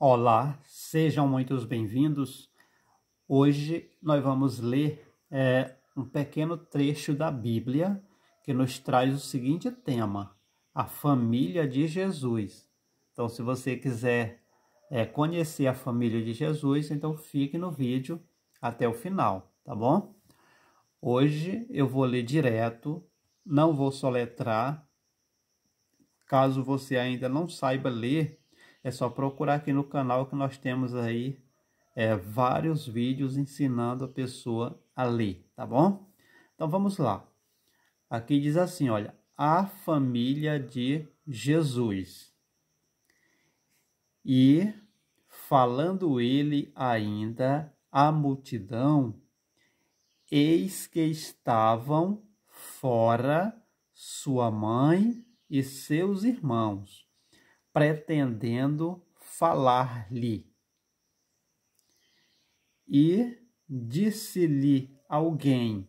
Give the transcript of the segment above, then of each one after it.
Olá, sejam muito bem-vindos. Hoje nós vamos ler é, um pequeno trecho da Bíblia que nos traz o seguinte tema: a família de Jesus. Então, se você quiser é, conhecer a família de Jesus, então fique no vídeo até o final, tá bom? Hoje eu vou ler direto, não vou soletrar. Caso você ainda não saiba ler, é só procurar aqui no canal que nós temos aí é, vários vídeos ensinando a pessoa a ler, tá bom? Então vamos lá. Aqui diz assim, olha, a família de Jesus. E falando ele ainda à multidão, eis que estavam fora sua mãe e seus irmãos, pretendendo falar-lhe. E disse-lhe alguém: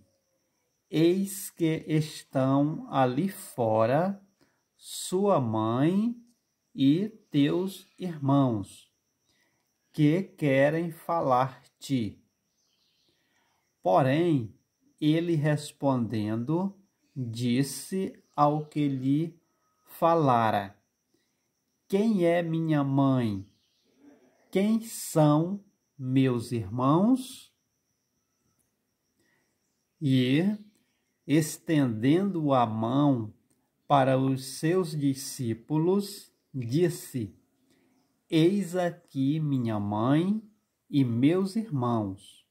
Eis que estão ali fora sua mãe e teus irmãos, que querem falar-te. Porém, ele respondendo, disse ao que lhe falara: quem é minha mãe? Quem são meus irmãos? E, estendendo a mão para os seus discípulos, disse: Eis aqui minha mãe e meus irmãos,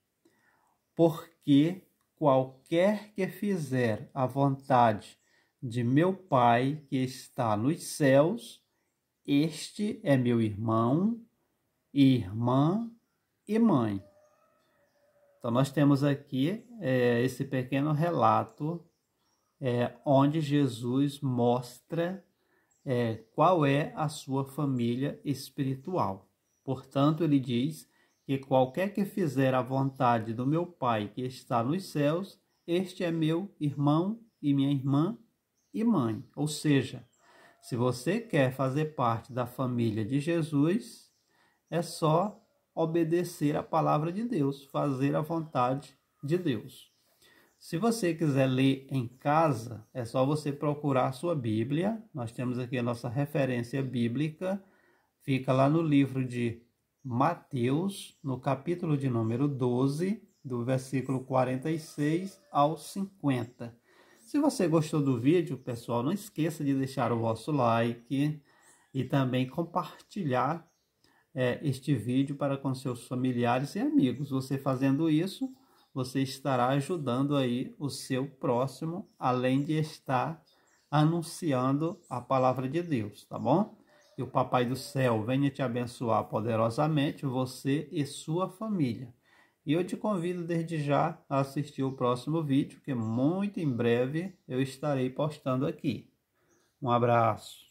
porque qualquer que fizer a vontade de meu Pai que está nos céus, este é meu irmão, irmã e mãe. Então, nós temos aqui é, esse pequeno relato é, onde Jesus mostra é, qual é a sua família espiritual. Portanto, ele diz que qualquer que fizer a vontade do meu Pai que está nos céus, este é meu irmão e minha irmã e mãe. Ou seja, se você quer fazer parte da família de Jesus, é só obedecer a palavra de Deus, fazer a vontade de Deus. Se você quiser ler em casa, é só você procurar sua Bíblia. Nós temos aqui a nossa referência bíblica, fica lá no livro de Mateus, no capítulo de número 12, do versículo 46 ao 50. Se você gostou do vídeo, pessoal, não esqueça de deixar o vosso like e também compartilhar é, este vídeo para com seus familiares e amigos. Você fazendo isso, você estará ajudando aí o seu próximo, além de estar anunciando a palavra de Deus, tá bom? E o Papai do Céu venha te abençoar poderosamente, você e sua família. E eu te convido desde já a assistir o próximo vídeo, que muito em breve eu estarei postando aqui. Um abraço.